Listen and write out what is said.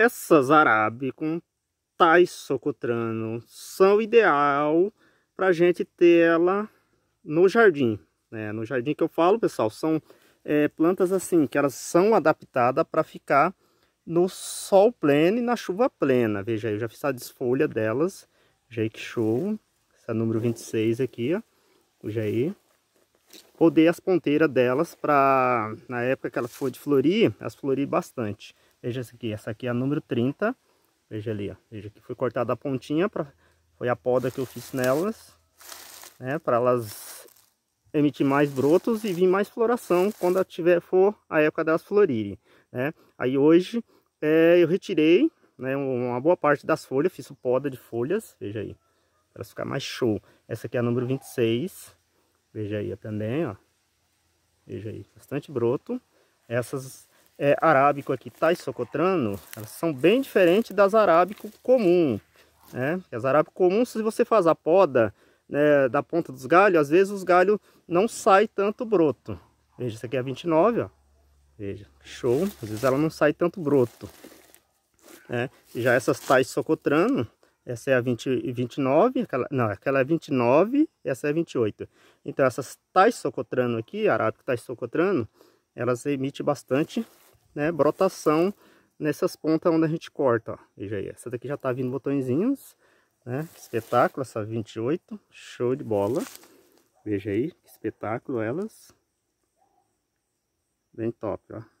Essas arabe com tais socotrano são ideal para a gente ter ela no jardim. Né? No jardim que eu falo, pessoal, são é, plantas assim, que elas são adaptadas para ficar no sol pleno e na chuva plena. Veja aí, eu já fiz a desfolha delas. Veja que show. Essa é número 26 aqui, ó. Veja aí. Rodei as ponteiras delas para, na época que ela for de florir, elas florir bastante. Veja essa aqui, essa aqui é a número 30. Veja ali, ó. Veja que foi cortada a pontinha, pra, foi a poda que eu fiz nelas, né? Para elas emitir mais brotos e vir mais floração quando tiver for a época delas florirem, né? Aí hoje é, eu retirei, né? Uma boa parte das folhas, fiz poda de folhas, veja aí, para ficar mais show. Essa aqui é a número 26, veja aí também, ó. Veja aí, bastante broto. Essas é, arábico aqui tá socotrano elas são bem diferentes das arábico comum. Né? As arábico comum, se você faz a poda né, da ponta dos galhos, às vezes os galhos não sai tanto broto. Veja, isso aqui é a 29, ó. Veja, show. Às vezes ela não sai tanto broto. Né? Já essas tais tá socotrano, essa é a 20, 29, aquela, não, aquela é 29, essa é 28. Então essas tais tá socotrano aqui, arábico tais socotrano, elas emitem bastante né, brotação nessas pontas onde a gente corta. Ó. Veja aí, essa daqui já tá vindo botõezinhos, né? Que espetáculo, essa 28, show de bola. Veja aí, que espetáculo elas. Bem top, ó.